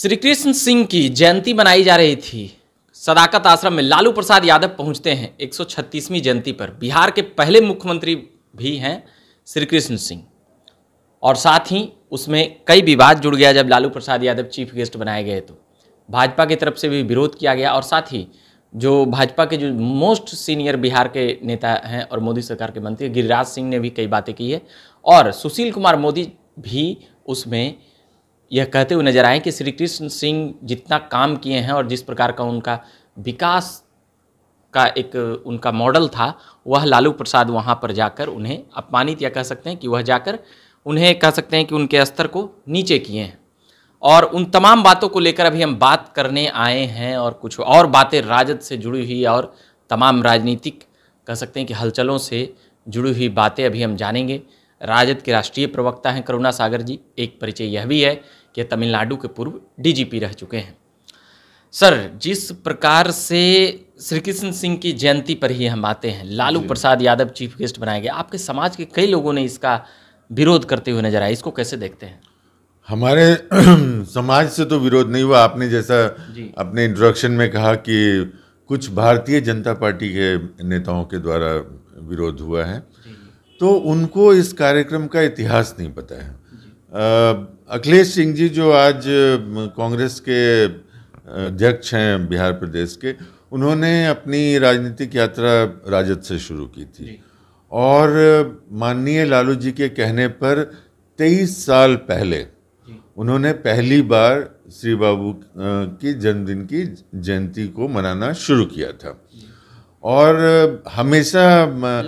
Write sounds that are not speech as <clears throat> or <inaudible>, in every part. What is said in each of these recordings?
श्री कृष्ण सिंह की जयंती मनाई जा रही थी सदाकत आश्रम में लालू प्रसाद यादव पहुंचते हैं 136वीं जयंती पर बिहार के पहले मुख्यमंत्री भी हैं श्री कृष्ण सिंह और साथ ही उसमें कई विवाद जुड़ गया जब लालू प्रसाद यादव चीफ गेस्ट बनाए गए तो भाजपा की तरफ से भी विरोध किया गया और साथ ही जो भाजपा के जो मोस्ट सीनियर बिहार के नेता हैं और मोदी सरकार के मंत्री गिरिराज सिंह ने भी कई बातें की है और सुशील कुमार मोदी भी उसमें यह कहते हुए नजर आए कि श्री कृष्ण सिंह जितना काम किए हैं और जिस प्रकार का उनका विकास का एक उनका मॉडल था वह लालू प्रसाद वहाँ पर जाकर उन्हें अपमानित या कह सकते हैं कि वह जाकर उन्हें कह सकते हैं कि उनके स्तर को नीचे किए हैं और उन तमाम बातों को लेकर अभी हम बात करने आए हैं और कुछ और बातें राजद से जुड़ी हुई और तमाम राजनीतिक कह सकते हैं कि हलचलों से जुड़ी हुई बातें अभी हम जानेंगे राजद के राष्ट्रीय प्रवक्ता हैं करुणा सागर जी एक परिचय यह भी है ये तमिलनाडु के पूर्व डीजीपी रह चुके हैं सर जिस प्रकार से श्री कृष्ण सिंह की जयंती पर ही हम आते हैं लालू प्रसाद यादव चीफ गेस्ट बनाए गए आपके समाज के कई लोगों ने इसका विरोध करते हुए नजर आए इसको कैसे देखते हैं हमारे <clears throat> समाज से तो विरोध नहीं हुआ आपने जैसा अपने इंट्रोडक्शन में कहा कि कुछ भारतीय जनता पार्टी के नेताओं के द्वारा विरोध हुआ है तो उनको इस कार्यक्रम का इतिहास नहीं पता है अखिलेश सिंह जी जो आज कांग्रेस के अध्यक्ष हैं बिहार प्रदेश के उन्होंने अपनी राजनीतिक यात्रा राजद से शुरू की थी और माननीय लालू जी के कहने पर 23 साल पहले उन्होंने पहली बार श्री बाबू की जन्मदिन की जयंती को मनाना शुरू किया था और हमेशा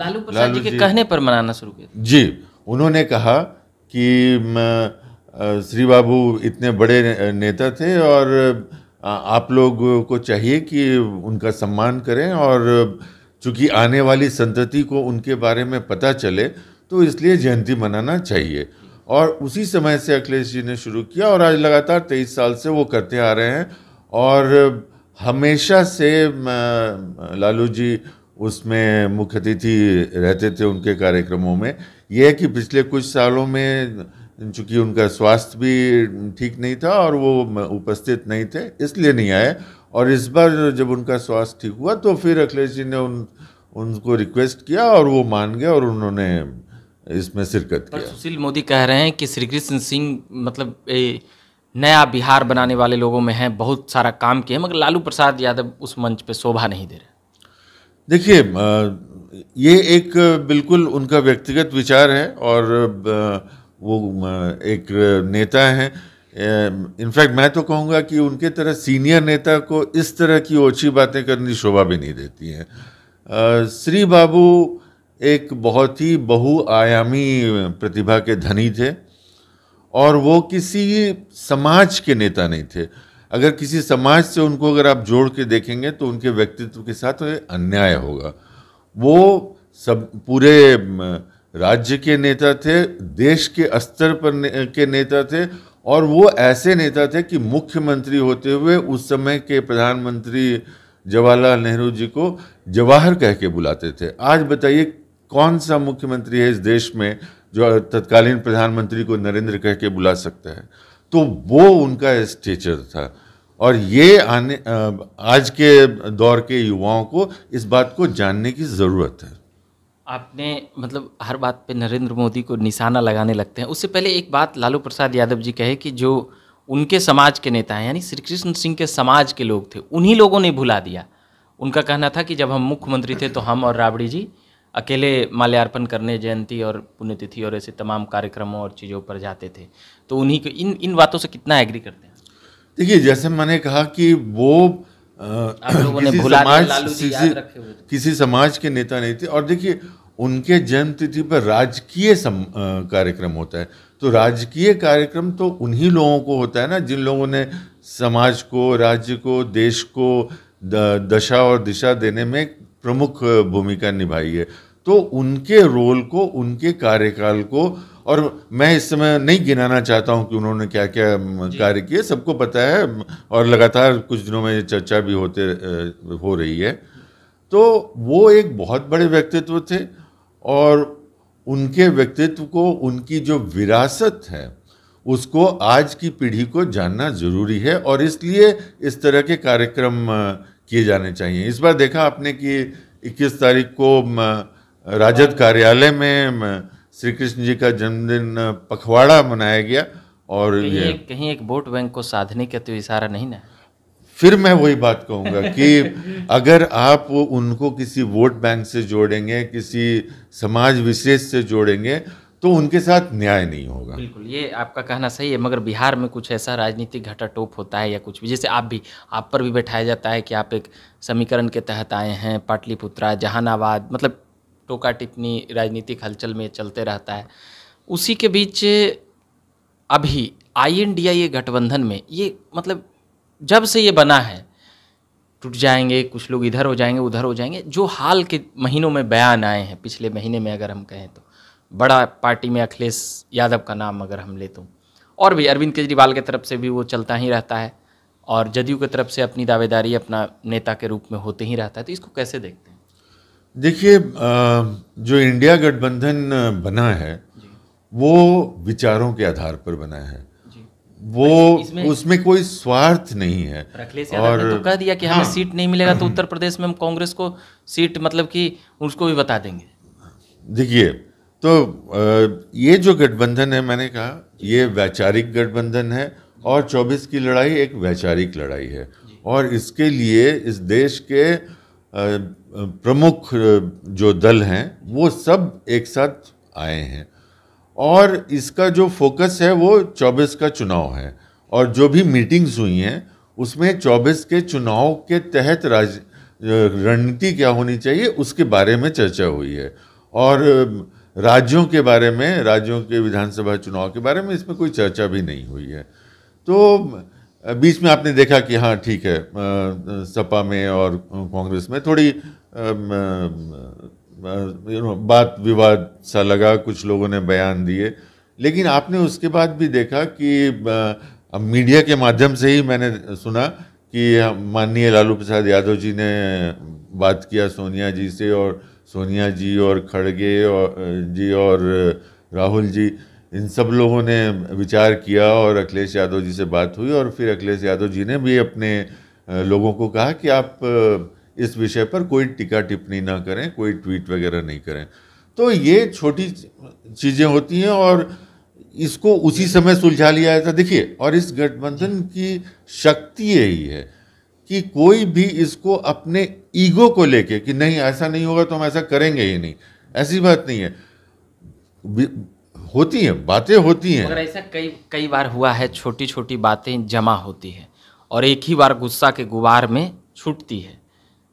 लालू प्रसाद जी के कहने पर मनाना शुरू किया जी उन्होंने कहा कि श्री बाबू इतने बड़े नेता थे और आप लोग को चाहिए कि उनका सम्मान करें और चूँकि आने वाली संतति को उनके बारे में पता चले तो इसलिए जयंती मनाना चाहिए और उसी समय से अखिलेश जी ने शुरू किया और आज लगातार तेईस साल से वो करते आ रहे हैं और हमेशा से लालू जी उसमें मुख्य अतिथि रहते थे उनके कार्यक्रमों में यह कि पिछले कुछ सालों में चूँकि उनका स्वास्थ्य भी ठीक नहीं था और वो उपस्थित नहीं थे इसलिए नहीं आए और इस बार जब उनका स्वास्थ्य ठीक हुआ तो फिर अखिलेश जी ने उन उनको रिक्वेस्ट किया और वो मान गए और उन्होंने इसमें शिरकत किया सुशील मोदी कह रहे हैं कि श्री कृष्ण सिंह मतलब ए, नया बिहार बनाने वाले लोगों में हैं बहुत सारा काम किए मगर लालू प्रसाद यादव उस मंच पर शोभा नहीं दे रहे देखिए ये एक बिल्कुल उनका व्यक्तिगत विचार है और वो एक नेता है इनफैक्ट मैं तो कहूँगा कि उनके तरह सीनियर नेता को इस तरह की ओछी बातें करनी शोभा भी नहीं देती हैं श्री बाबू एक बहुत ही बहुआयामी प्रतिभा के धनी थे और वो किसी समाज के नेता नहीं थे अगर किसी समाज से उनको अगर आप जोड़ के देखेंगे तो उनके व्यक्तित्व के साथ अन्याय होगा वो सब पूरे राज्य के नेता थे देश के स्तर पर ने, के नेता थे और वो ऐसे नेता थे कि मुख्यमंत्री होते हुए उस समय के प्रधानमंत्री जवाहरलाल नेहरू जी को जवाहर कह के बुलाते थे आज बताइए कौन सा मुख्यमंत्री है इस देश में जो तत्कालीन प्रधानमंत्री को नरेंद्र कह के बुला सकता है तो वो उनका स्टेचर था और ये आने आज के दौर के युवाओं को इस बात को जानने की ज़रूरत है आपने मतलब हर बात पे नरेंद्र मोदी को निशाना लगाने लगते हैं उससे पहले एक बात लालू प्रसाद यादव जी कहे कि जो उनके समाज के नेता हैं यानी श्री कृष्ण सिंह के समाज के लोग थे उन्हीं लोगों ने भुला दिया उनका कहना था कि जब हम मुख्यमंत्री थे तो हम और राबड़ी जी अकेले माल्यार्पण करने जयंती और पुण्यतिथि और ऐसे तमाम कार्यक्रमों और चीज़ों पर जाते थे तो उन्हीं को इन इन बातों से कितना एग्री करते हैं देखिए जैसे मैंने कहा कि वो समाज किसी, किसी समाज के नेता नहीं थे और देखिए उनके जन्मतिथि पर राजकीय कार्यक्रम होता है तो राजकीय कार्यक्रम तो उन्हीं लोगों को होता है ना जिन लोगों ने समाज को राज्य को देश को दशा और दिशा देने में प्रमुख भूमिका निभाई है तो उनके रोल को उनके कार्यकाल को और मैं इस समय नहीं गिनाना चाहता हूं कि उन्होंने क्या क्या कार्य किए सबको पता है और लगातार कुछ दिनों में चर्चा भी होते हो रही है तो वो एक बहुत बड़े व्यक्तित्व थे और उनके व्यक्तित्व को उनकी जो विरासत है उसको आज की पीढ़ी को जानना ज़रूरी है और इसलिए इस तरह के कार्यक्रम किए जाने चाहिए इस बार देखा आपने कि 21 तारीख को राजद कार्यालय में श्री कृष्ण जी का जन्मदिन पखवाड़ा मनाया गया और ये कहीं एक वोट बैंक को साधने का तो इशारा नहीं ना फिर मैं वही बात कहूंगा कि अगर आप उनको किसी वोट बैंक से जोड़ेंगे किसी समाज विशेष से जोड़ेंगे तो उनके साथ न्याय नहीं होगा बिल्कुल ये आपका कहना सही है मगर बिहार में कुछ ऐसा राजनीतिक घटाटोप होता है या कुछ भी जैसे आप भी आप पर भी बैठाया जाता है कि आप एक समीकरण के तहत आए हैं पाटलिपुत्रा जहानाबाद मतलब टोका टिप्पणी राजनीतिक हलचल में चलते रहता है उसी के बीच अभी आई एन डी आई गठबंधन में ये मतलब जब से ये बना है टूट जाएंगे कुछ लोग इधर हो जाएंगे उधर हो जाएंगे जो हाल के महीनों में बयान आए हैं पिछले महीने में अगर हम कहें तो बड़ा पार्टी में अखिलेश यादव का नाम अगर हम ले तो और भी अरविंद केजरीवाल के तरफ से भी वो चलता ही रहता है और जदयू की तरफ से अपनी दावेदारी अपना नेता के रूप में होते ही रहता है तो इसको कैसे देखते हैं देखिए जो इंडिया गठबंधन बना है वो विचारों के आधार पर बना है वो उसमें कोई स्वार्थ नहीं है और तो कह दिया कि हाँ, सीट नहीं मिलेगा तो हम्म। उत्तर प्रदेश में हम कांग्रेस को सीट मतलब कि उसको भी बता देंगे देखिए तो ये जो गठबंधन है मैंने कहा ये वैचारिक गठबंधन है और 24 की लड़ाई एक वैचारिक लड़ाई है और इसके लिए इस देश के प्रमुख जो दल हैं वो सब एक साथ आए हैं और इसका जो फोकस है वो 24 का चुनाव है और जो भी मीटिंग्स हुई हैं उसमें 24 के चुनाव के तहत राज रणनीति क्या होनी चाहिए उसके बारे में चर्चा हुई है और राज्यों के बारे में राज्यों के विधानसभा चुनाव के बारे में इसमें कोई चर्चा भी नहीं हुई है तो बीच में आपने देखा कि हाँ ठीक है सपा में और कांग्रेस में थोड़ी यू नो बात विवाद सा लगा कुछ लोगों ने बयान दिए लेकिन आपने उसके बाद भी देखा कि अब मीडिया के माध्यम से ही मैंने सुना कि माननीय लालू प्रसाद यादव जी ने बात किया सोनिया जी से और सोनिया जी और खड़गे और जी और राहुल जी इन सब लोगों ने विचार किया और अखिलेश यादव जी से बात हुई और फिर अखिलेश यादव जी ने भी अपने लोगों को कहा कि आप इस विषय पर कोई टिका टिप्पणी ना करें कोई ट्वीट वगैरह नहीं करें तो ये छोटी चीज़ें होती हैं और इसको उसी समय सुलझा लिया जाता देखिए और इस गठबंधन की शक्ति यही है कि कोई भी इसको अपने ईगो को लेके कि नहीं ऐसा नहीं होगा तो हम ऐसा करेंगे ही नहीं ऐसी बात नहीं है होती हैं बातें होती हैं ऐसा कई कई बार हुआ है छोटी छोटी बातें जमा होती हैं और एक ही बार गुस्सा के गुबार में छूटती है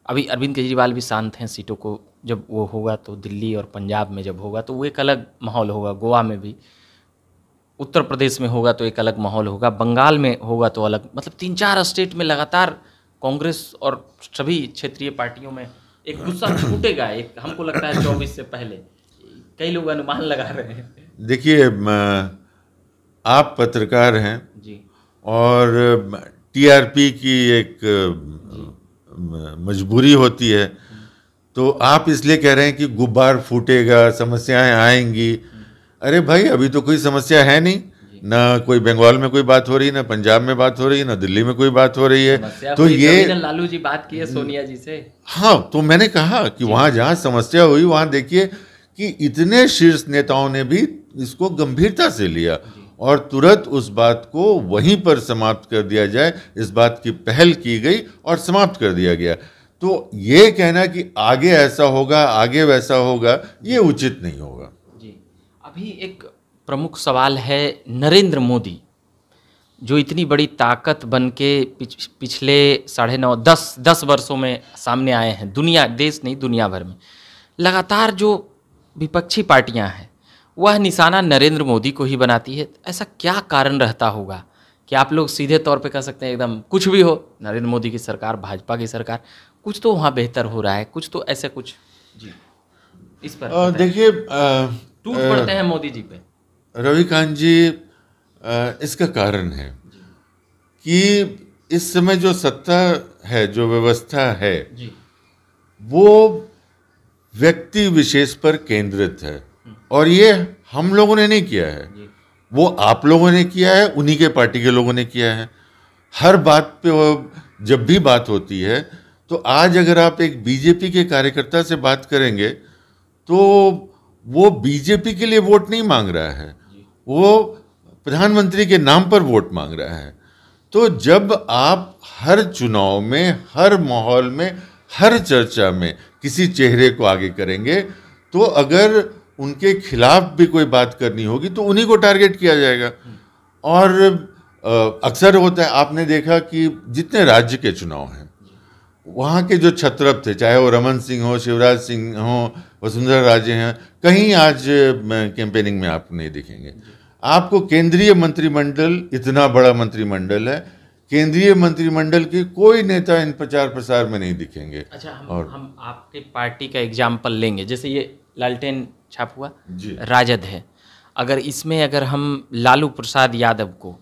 अभी अरविंद केजरीवाल भी शांत हैं सीटों को जब वो होगा तो दिल्ली और पंजाब में जब होगा तो वो एक अलग माहौल होगा गोवा में भी उत्तर प्रदेश में होगा तो एक अलग माहौल होगा बंगाल में होगा तो अलग मतलब तीन चार स्टेट में लगातार कांग्रेस और सभी क्षेत्रीय पार्टियों में एक गुस्सा छूटेगा एक हमको लगता है चौबीस से पहले कई लोग अनुमान लगा रहे हैं देखिए आप पत्रकार हैं जी और टीआरपी की एक मजबूरी होती है तो आप इसलिए कह रहे हैं कि गुब्बार फूटेगा समस्याएं आएंगी अरे भाई अभी तो कोई समस्या है नहीं ना कोई बंगाल में कोई बात हो रही ना पंजाब में बात हो रही ना दिल्ली में कोई बात हो रही है तो ये लालू जी बात की है सोनिया जी से हाँ तो मैंने कहा कि वहां जहाँ समस्या हुई वहां देखिए कि इतने शीर्ष नेताओं ने भी इसको गंभीरता से लिया और तुरंत उस बात को वहीं पर समाप्त कर दिया जाए इस बात की पहल की गई और समाप्त कर दिया गया तो ये कहना कि आगे ऐसा होगा आगे वैसा होगा ये उचित नहीं होगा जी अभी एक प्रमुख सवाल है नरेंद्र मोदी जो इतनी बड़ी ताकत बन के पिछ, पिछले साढ़े नौ दस दस वर्षों में सामने आए हैं दुनिया देश नहीं दुनिया भर में लगातार जो विपक्षी पार्टियां हैं वह निशाना नरेंद्र मोदी को ही बनाती है ऐसा क्या कारण रहता होगा कि आप लोग सीधे तौर पे कह सकते हैं एकदम कुछ भी हो नरेंद्र मोदी की सरकार भाजपा की सरकार कुछ तो वहाँ बेहतर हो रहा है कुछ तो ऐसे कुछ जी इस पर देखिए टूट पड़ते हैं मोदी जी पे रविकांत जी आ, इसका कारण है कि इस समय जो सत्ता है जो व्यवस्था है जी। वो व्यक्ति विशेष पर केंद्रित है और ये हम लोगों ने नहीं किया है वो आप लोगों ने किया है उन्हीं के पार्टी के लोगों ने किया है हर बात पे जब भी बात होती है तो आज अगर आप एक बीजेपी के कार्यकर्ता से बात करेंगे तो वो बीजेपी के लिए वोट नहीं मांग रहा है वो प्रधानमंत्री के नाम पर वोट मांग रहा है तो जब आप हर चुनाव में हर माहौल में हर चर्चा में किसी चेहरे को आगे करेंगे तो अगर उनके खिलाफ भी कोई बात करनी होगी तो उन्हीं को टारगेट किया जाएगा और अक्सर होता है आपने देखा कि जितने राज्य के चुनाव हैं वहाँ के जो छत्रप थे चाहे वो रमन सिंह हो शिवराज सिंह हो वसुंधरा राजे हैं कहीं आज कैंपेनिंग में आप नहीं दिखेंगे आपको केंद्रीय मंत्रिमंडल इतना बड़ा मंत्रिमंडल है केंद्रीय मंत्रिमंडल के कोई नेता इन प्रचार प्रसार में नहीं दिखेंगे अच्छा हम और हम आपके पार्टी का एग्जाम्पल लेंगे जैसे ये लालटेन छाप हुआ राजद है अगर इसमें अगर हम लालू प्रसाद यादव को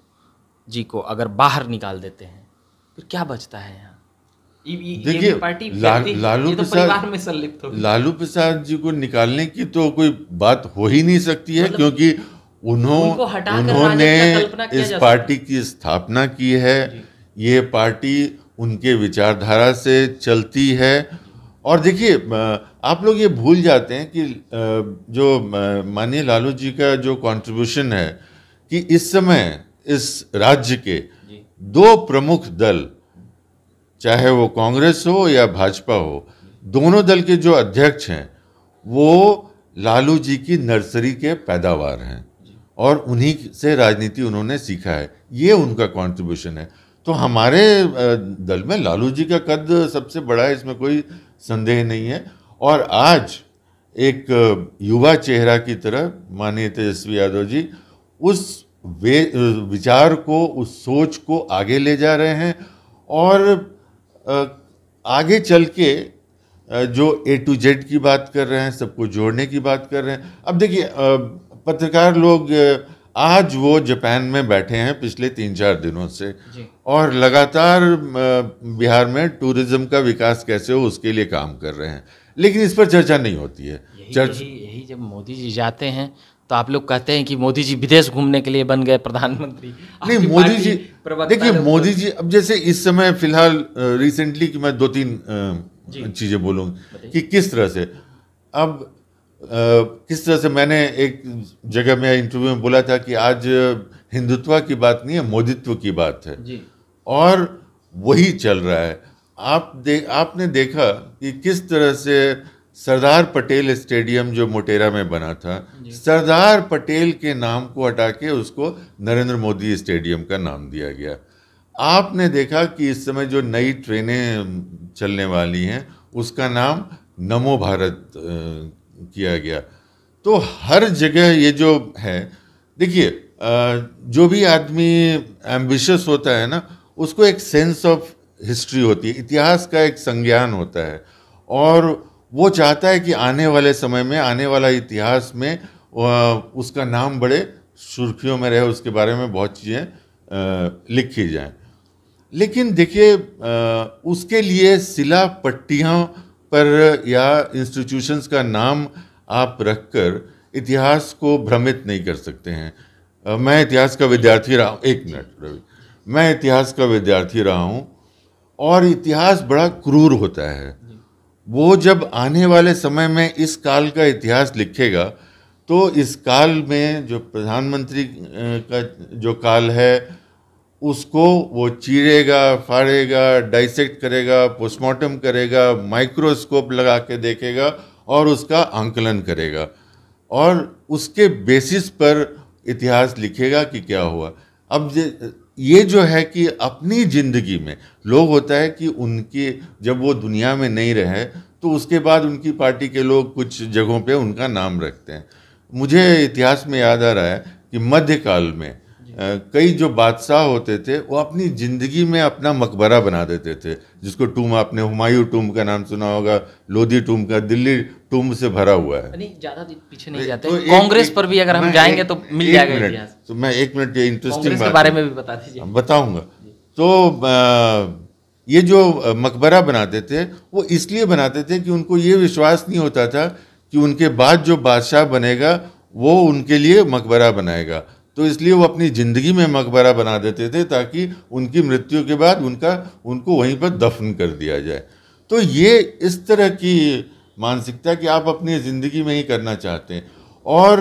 जी को अगर बाहर निकाल देते हैं फिर क्या बचता है यहाँ देखिए ला, लालू तो प्रसाद लालू प्रसाद जी को निकालने की तो कोई बात हो ही नहीं सकती है मतलब क्योंकि उन्हों, उन्होंने इस पार्टी की स्थापना की है ये पार्टी उनके विचारधारा से चलती है और देखिए आप लोग ये भूल जाते हैं कि जो माननीय लालू जी का जो कंट्रीब्यूशन है कि इस समय इस राज्य के दो प्रमुख दल चाहे वो कांग्रेस हो या भाजपा हो दोनों दल के जो अध्यक्ष हैं वो लालू जी की नर्सरी के पैदावार हैं और उन्हीं से राजनीति उन्होंने सीखा है ये उनका कंट्रीब्यूशन है तो हमारे दल में लालू जी का कद सबसे बड़ा है इसमें कोई संदेह नहीं है और आज एक युवा चेहरा की तरह माननीय तेजस्वी यादव जी उस वे विचार को उस सोच को आगे ले जा रहे हैं और आगे चल के जो ए टू जेड की बात कर रहे हैं सबको जोड़ने की बात कर रहे हैं अब देखिए पत्रकार लोग आज वो जापान में बैठे हैं पिछले तीन चार दिनों से और लगातार बिहार में टूरिज्म का विकास कैसे हो उसके लिए काम कर रहे हैं लेकिन इस पर चर्चा नहीं होती है यही, चर्च यही, यही जब मोदी जी जाते हैं तो आप लोग कहते हैं कि मोदी जी विदेश घूमने के लिए बन गए प्रधानमंत्री नहीं मोदी जी देखिए तो- मोदी जी अब जैसे इस समय फिलहाल रिसेंटली कि मैं दो तीन चीज़ें बोलूँगी कि किस तरह से अब आ, किस तरह से मैंने एक जगह में इंटरव्यू में बोला था कि आज हिंदुत्व की बात नहीं है मोदित्व की बात है जी और वही चल रहा है आप दे आपने देखा कि किस तरह से सरदार पटेल स्टेडियम जो मोटेरा में बना था सरदार पटेल के नाम को हटा के उसको नरेंद्र मोदी स्टेडियम का नाम दिया गया आपने देखा कि इस समय जो नई ट्रेनें चलने वाली हैं उसका नाम नमो भारत किया गया तो हर जगह ये जो है देखिए जो भी आदमी एम्बिशस होता है ना उसको एक सेंस ऑफ हिस्ट्री होती है इतिहास का एक संज्ञान होता है और वो चाहता है कि आने वाले समय में आने वाला इतिहास में उसका नाम बड़े सुर्खियों में रहे उसके बारे में बहुत चीज़ें लिखी जाएं लेकिन देखिए उसके लिए सिला पट्टियाँ पर या इंस्टीट्यूशंस का नाम आप रखकर इतिहास को भ्रमित नहीं कर सकते हैं मैं इतिहास का विद्यार्थी रहा हूँ एक मिनट रवि मैं इतिहास का विद्यार्थी रहा हूँ और इतिहास बड़ा क्रूर होता है वो जब आने वाले समय में इस काल का इतिहास लिखेगा तो इस काल में जो प्रधानमंत्री का जो काल है उसको वो चीरेगा फाड़ेगा डाइसेक्ट करेगा पोस्टमार्टम करेगा माइक्रोस्कोप लगा के देखेगा और उसका आंकलन करेगा और उसके बेसिस पर इतिहास लिखेगा कि क्या हुआ अब ये जो है कि अपनी ज़िंदगी में लोग होता है कि उनके जब वो दुनिया में नहीं रहे तो उसके बाद उनकी पार्टी के लोग कुछ जगहों पे उनका नाम रखते हैं मुझे इतिहास में याद आ रहा है कि मध्यकाल में कई जो बादशाह होते थे वो अपनी ज़िंदगी में अपना मकबरा बना देते थे जिसको टूम आपने हुमायूं टूम का नाम सुना होगा लोधी टूम का दिल्ली टूम से भरा हुआ है नहीं ज़्यादा पीछे नहीं तो जाते तो कांग्रेस पर भी अगर हम जाएंगे तो मिल जाएगा तो मैं एक मिनट ये इंटरेस्टिंग के बारे में भी बता दीजिए हाँ, बताऊँगा तो ये जो मकबरा बनाते थे वो इसलिए बनाते थे कि उनको ये विश्वास नहीं होता था कि उनके बाद जो बादशाह बनेगा वो उनके लिए मकबरा बनाएगा तो इसलिए वो अपनी ज़िंदगी में मकबरा बना देते थे ताकि उनकी मृत्यु के बाद उनका उनको वहीं पर दफन कर दिया जाए तो ये इस तरह की मानसिकता कि आप अपनी ज़िंदगी में ही करना चाहते हैं और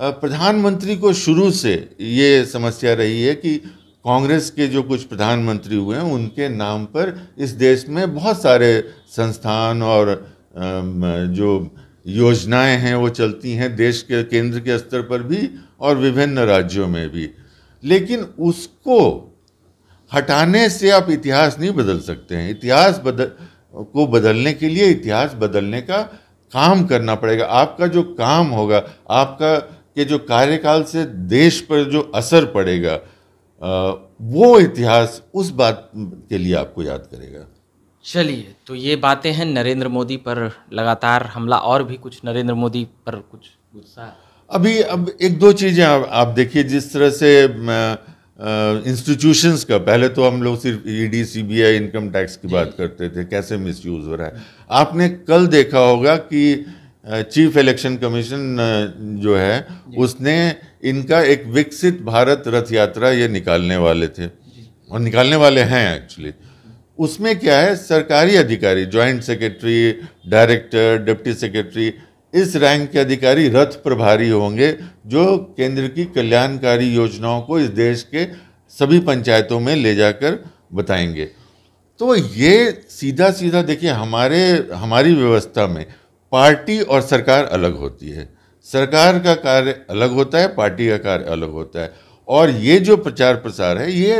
प्रधानमंत्री को शुरू से ये समस्या रही है कि कांग्रेस के जो कुछ प्रधानमंत्री हुए हैं उनके नाम पर इस देश में बहुत सारे संस्थान और जो योजनाएं हैं वो चलती हैं देश के केंद्र के स्तर पर भी और विभिन्न राज्यों में भी लेकिन उसको हटाने से आप इतिहास नहीं बदल सकते हैं इतिहास बदल को बदलने के लिए इतिहास बदलने का काम करना पड़ेगा आपका जो काम होगा आपका के जो कार्यकाल से देश पर जो असर पड़ेगा वो इतिहास उस बात के लिए आपको याद करेगा चलिए तो ये बातें हैं नरेंद्र मोदी पर लगातार हमला और भी कुछ नरेंद्र मोदी पर कुछ गुस्सा अभी अब एक दो चीज़ें आप, आप देखिए जिस तरह से इंस्टीट्यूशंस का पहले तो हम लोग सिर्फ ईडी सीबीआई इनकम टैक्स की बात करते थे कैसे मिसयूज हो रहा है आपने कल देखा होगा कि चीफ इलेक्शन कमीशन जो है उसने इनका एक विकसित भारत रथ यात्रा ये निकालने वाले थे और निकालने वाले हैं एक्चुअली उसमें क्या है सरकारी अधिकारी joint secretary director deputy secretary इस रैंक के अधिकारी रथ प्रभारी होंगे जो केंद्र की कल्याणकारी योजनाओं को इस देश के सभी पंचायतों में ले जाकर बताएंगे तो ये सीधा सीधा देखिए हमारे हमारी व्यवस्था में पार्टी और सरकार अलग होती है सरकार का कार्य अलग होता है पार्टी का कार्य अलग होता है और ये जो प्रचार प्रसार है ये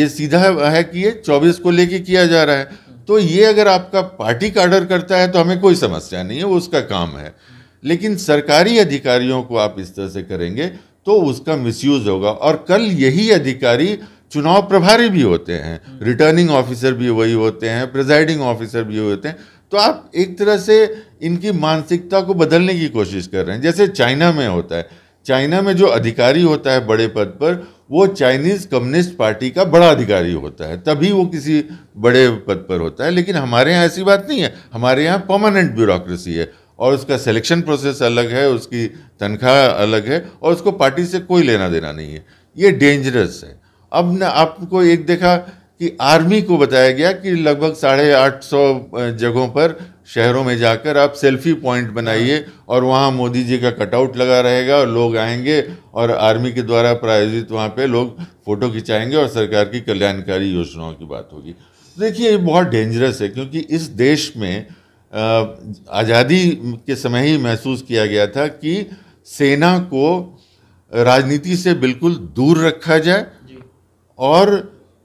ये सीधा है कि ये चौबीस को लेके किया जा रहा है तो ये अगर आपका पार्टी का आर्डर करता है तो हमें कोई समस्या नहीं है वो उसका काम है लेकिन सरकारी अधिकारियों को आप इस तरह से करेंगे तो उसका मिसयूज होगा और कल यही अधिकारी चुनाव प्रभारी भी होते हैं रिटर्निंग ऑफिसर भी वही होते हैं प्रिजाइडिंग ऑफिसर भी होते हैं तो आप एक तरह से इनकी मानसिकता को बदलने की कोशिश कर रहे हैं जैसे चाइना में होता है चाइना में जो अधिकारी होता है बड़े पद पर वो चाइनीज़ कम्युनिस्ट पार्टी का बड़ा अधिकारी होता है तभी वो किसी बड़े पद पर होता है लेकिन हमारे यहाँ ऐसी बात नहीं है हमारे यहाँ परमानेंट ब्यूरोक्रेसी है और उसका सिलेक्शन प्रोसेस अलग है उसकी तनख्वाह अलग है और उसको पार्टी से कोई लेना देना नहीं है ये डेंजरस है अब ना आपको एक देखा कि आर्मी को बताया गया कि लगभग साढ़े आठ सौ जगहों पर शहरों में जाकर आप सेल्फी पॉइंट बनाइए हाँ। और वहाँ मोदी जी का कटआउट लगा रहेगा और लोग आएंगे और आर्मी के द्वारा प्रायोजित वहाँ पे लोग फ़ोटो खिंचाएंगे और सरकार की कल्याणकारी योजनाओं की बात होगी देखिए ये बहुत डेंजरस है क्योंकि इस देश में आज़ादी के समय ही महसूस किया गया था कि सेना को राजनीति से बिल्कुल दूर रखा जाए और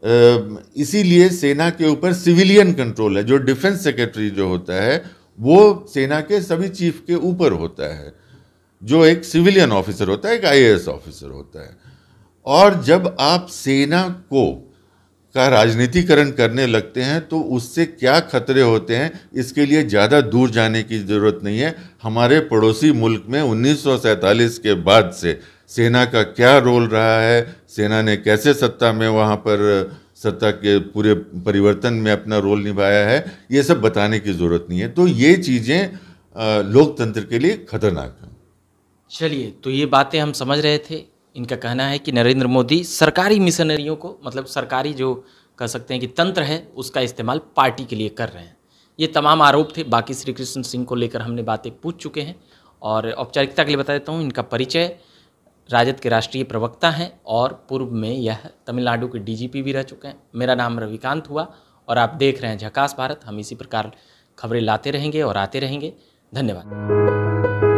इसीलिए सेना के ऊपर सिविलियन कंट्रोल है जो डिफेंस सेक्रेटरी जो होता है वो सेना के सभी चीफ के ऊपर होता है जो एक सिविलियन ऑफिसर होता है एक आईएएस ऑफिसर होता है और जब आप सेना को का राजनीतिकरण करने लगते हैं तो उससे क्या खतरे होते हैं इसके लिए ज़्यादा दूर जाने की ज़रूरत नहीं है हमारे पड़ोसी मुल्क में उन्नीस के बाद से सेना का क्या रोल रहा है सेना ने कैसे सत्ता में वहाँ पर सत्ता के पूरे परिवर्तन में अपना रोल निभाया है ये सब बताने की ज़रूरत नहीं है तो ये चीज़ें लोकतंत्र के लिए खतरनाक हैं चलिए तो ये बातें हम समझ रहे थे इनका कहना है कि नरेंद्र मोदी सरकारी मिशनरियों को मतलब सरकारी जो कह सकते हैं कि तंत्र है उसका इस्तेमाल पार्टी के लिए कर रहे हैं ये तमाम आरोप थे बाकी श्री कृष्ण सिंह को लेकर हमने बातें पूछ चुके हैं और औपचारिकता के लिए बता देता हूँ इनका परिचय राजद के राष्ट्रीय प्रवक्ता हैं और पूर्व में यह तमिलनाडु के डीजीपी भी रह चुके हैं मेरा नाम रविकांत हुआ और आप देख रहे हैं झकास भारत हम इसी प्रकार खबरें लाते रहेंगे और आते रहेंगे धन्यवाद